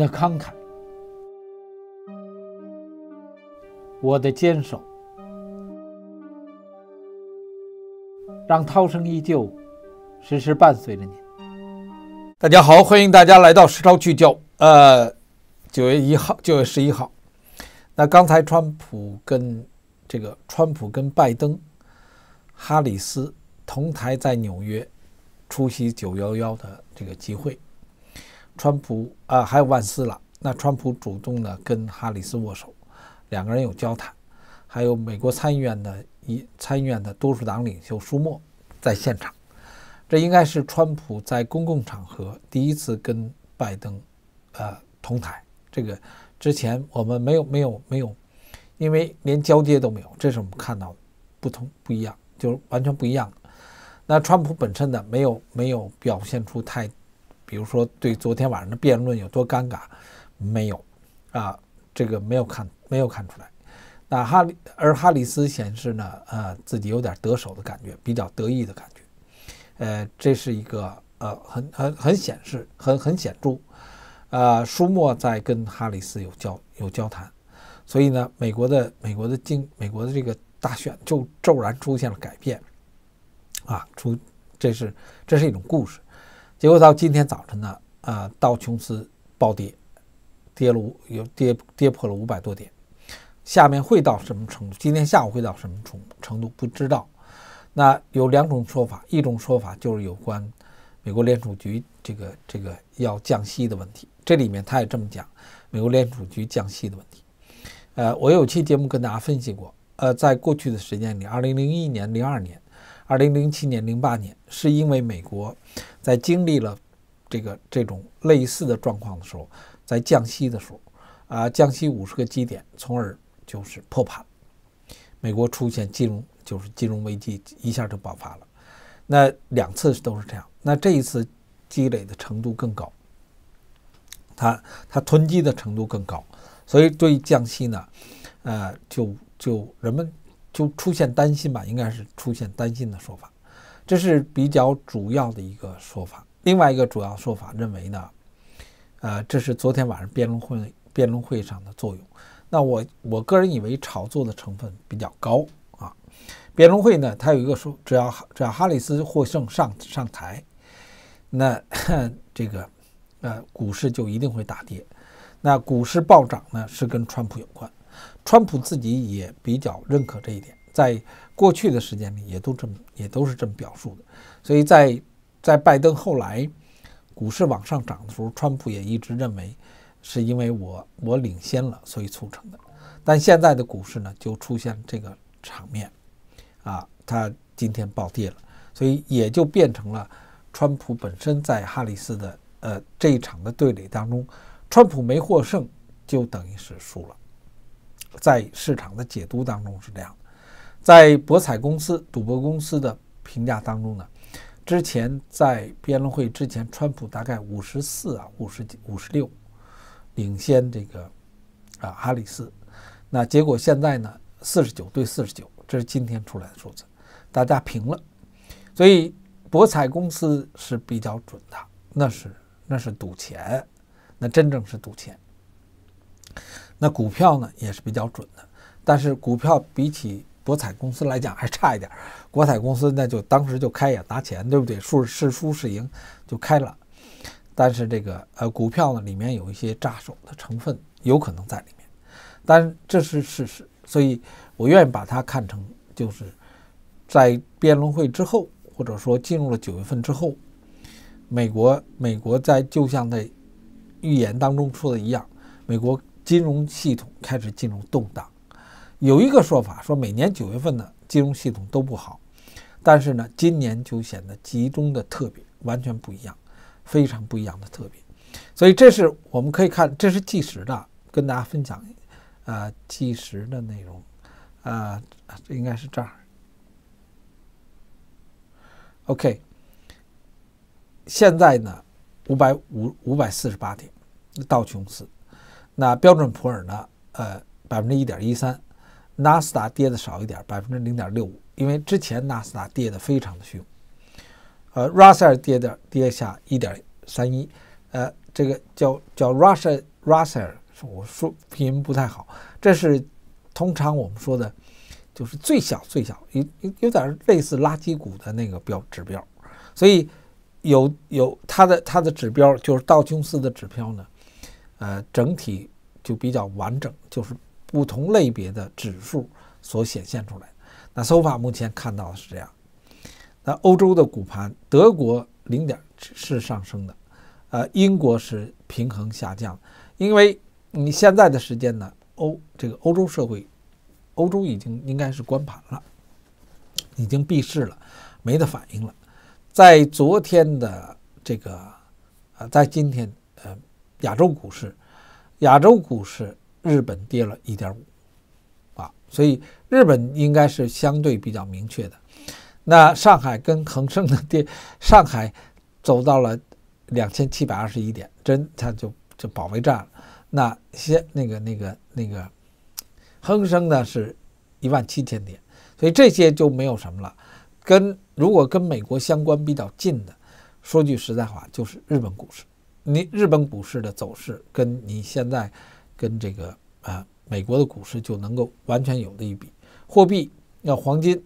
的慷慨，我的坚守，让涛声依旧，时时伴随着你。大家好，欢迎大家来到《时超聚焦》。呃，九月一号，九月十一号，那刚才川普跟这个川普跟拜登、哈里斯同台在纽约出席九幺幺的这个集会。川普啊，还有万斯了。那川普主动的跟哈里斯握手，两个人有交谈。还有美国参议院的一参议院的多数党领袖舒默在现场。这应该是川普在公共场合第一次跟拜登，呃，同台。这个之前我们没有没有没有，因为连交接都没有。这是我们看到不同不一样，就是完全不一样。那川普本身呢，没有没有表现出太。比如说，对昨天晚上的辩论有多尴尬，没有，啊，这个没有看，没有看出来。那哈而哈里斯显示呢，呃，自己有点得手的感觉，比较得意的感觉。呃，这是一个呃，很很很显示，很很显著。啊，舒默在跟哈里斯有交有交谈，所以呢，美国的美国的经美国的这个大选就骤然出现了改变，啊，出这是这是一种故事。结果到今天早晨呢，啊，道琼斯暴跌，跌了有跌跌破了五百多点，下面会到什么程度？今天下午会到什么程程度？不知道。那有两种说法，一种说法就是有关美国联储局这个这个要降息的问题，这里面他也这么讲，美国联储局降息的问题。呃，我有期节目跟大家分析过，呃，在过去的时间里，二零零一年、零二年。二零零七年、零八年，是因为美国在经历了这个这种类似的状况的时候，在降息的时候，啊，降息五十个基点，从而就是破盘，美国出现金融就是金融危机一下就爆发了。那两次都是这样，那这一次积累的程度更高，它它囤积的程度更高，所以对降息呢，呃，就就人们。就出现担心吧，应该是出现担心的说法，这是比较主要的一个说法。另外一个主要说法认为呢，呃，这是昨天晚上辩论会辩论会上的作用。那我我个人以为炒作的成分比较高啊。辩论会呢，它有一个说，只要只要哈里斯获胜上上台，那 这个呃股市就一定会大跌。那股市暴涨呢，是跟川普有关。川普自己也比较认可这一点，在过去的时间里也都这么也都是这么表述的，所以在在拜登后来股市往上涨的时候，川普也一直认为是因为我我领先了，所以促成的。但现在的股市呢，就出现这个场面啊，它今天暴跌了，所以也就变成了川普本身在哈里斯的呃这一场的对垒当中，川普没获胜，就等于是输了。在市场的解读当中是这样的，在博彩公司、赌博公司的评价当中呢，之前在辩论会之前，川普大概五十四啊，五十、五十六，领先这个啊，哈里斯。那结果现在呢，四十九对四十九，这是今天出来的数字，大家平了。所以博彩公司是比较准的，那是那是赌钱，那真正是赌钱。那股票呢也是比较准的，但是股票比起博彩公司来讲还差一点儿。博彩公司那就当时就开眼拿钱，对不对？输是输是赢就开了。但是这个呃股票呢里面有一些扎手的成分，有可能在里面，但这是事实，所以我愿意把它看成就是在辩论会之后，或者说进入了九月份之后，美国美国在就像在预言当中说的一样，美国。金融系统开始进入动荡，有一个说法说每年九月份的金融系统都不好，但是呢，今年就显得集中的特别，完全不一样，非常不一样的特别，所以这是我们可以看，这是计时的，跟大家分享，啊，计时的内容，啊，应该是这儿，OK，现在呢，五百五五百四十八点，道琼斯。那标准普尔呢？呃，百分之一点一三，纳斯达跌的少一点，百分之零点六五。因为之前纳斯达跌的非常的凶，呃，Russell 跌的跌下一点三一，呃，这个叫叫 Russell，Russell，我说拼音不太好。这是通常我们说的，就是最小最小有有有点类似垃圾股的那个标指标，所以有有它的它的指标就是道琼斯的指标呢，呃，整体。就比较完整，就是不同类别的指数所显现出来。那 sofa 目前看到的是这样。那欧洲的股盘，德国零点是上升的，呃，英国是平衡下降。因为你现在的时间呢，欧这个欧洲社会，欧洲已经应该是关盘了，已经闭市了，没得反应了。在昨天的这个，呃，在今天，呃，亚洲股市。亚洲股市，日本跌了一点五，啊，所以日本应该是相对比较明确的。那上海跟恒生的跌，上海走到了两千七百二十一点，真它就就保卫战了。那些那个那个那个恒生呢是一万七千点，所以这些就没有什么了。跟如果跟美国相关比较近的，说句实在话，就是日本股市。你日本股市的走势跟你现在跟这个啊美国的股市就能够完全有的一比。货币要黄金，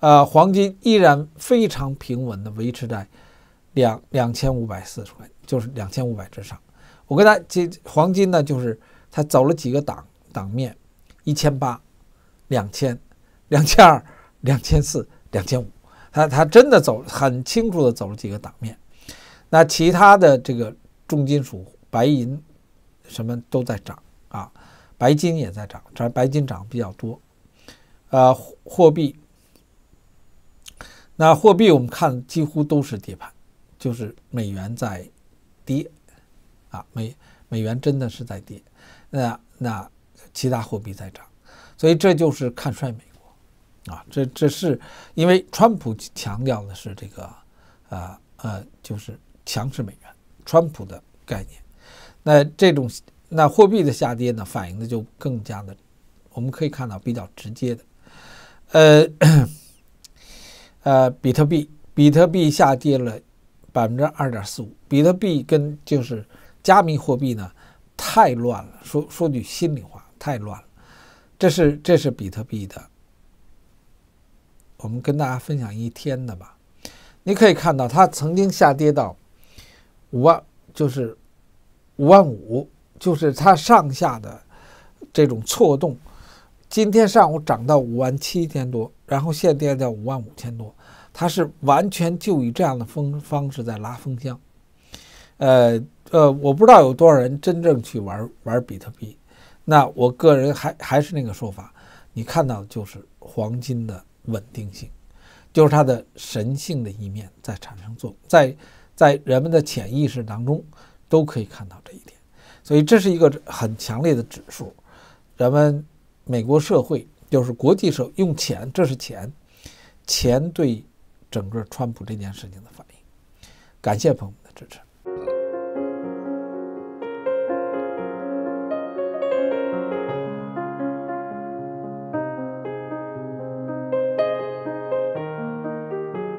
啊黄金依然非常平稳的维持在两两千五百四十块，就是两千五百之上。我跟大家讲，黄金呢就是它走了几个档档面，一千八、两千、两千二、两千四、两千五，它它真的走很清楚的走了几个档面。那其他的这个重金属、白银，什么都在涨啊，白金也在涨，只是白金涨比较多。呃，货币，那货币我们看几乎都是跌盘，就是美元在跌啊，美美元真的是在跌。那那其他货币在涨，所以这就是看衰美国啊，这这是因为川普强调的是这个，呃呃，就是。强势美元，川普的概念，那这种那货币的下跌呢，反映的就更加的，我们可以看到比较直接的，呃，呃，比特币，比特币下跌了百分之二点四五，比特币跟就是加密货币呢，太乱了，说说句心里话，太乱了，这是这是比特币的，我们跟大家分享一天的吧，你可以看到它曾经下跌到。五万就是五万五，就是它上下的这种错动。今天上午涨到五万七千多，然后现跌到五万五千多，它是完全就以这样的风方式在拉风箱。呃呃，我不知道有多少人真正去玩玩比特币。那我个人还还是那个说法，你看到的就是黄金的稳定性，就是它的神性的一面在产生作用，在。在人们的潜意识当中，都可以看到这一点，所以这是一个很强烈的指数。人们，美国社会，就是国际社用钱，这是钱，钱对整个川普这件事情的反应。感谢朋友们的支持。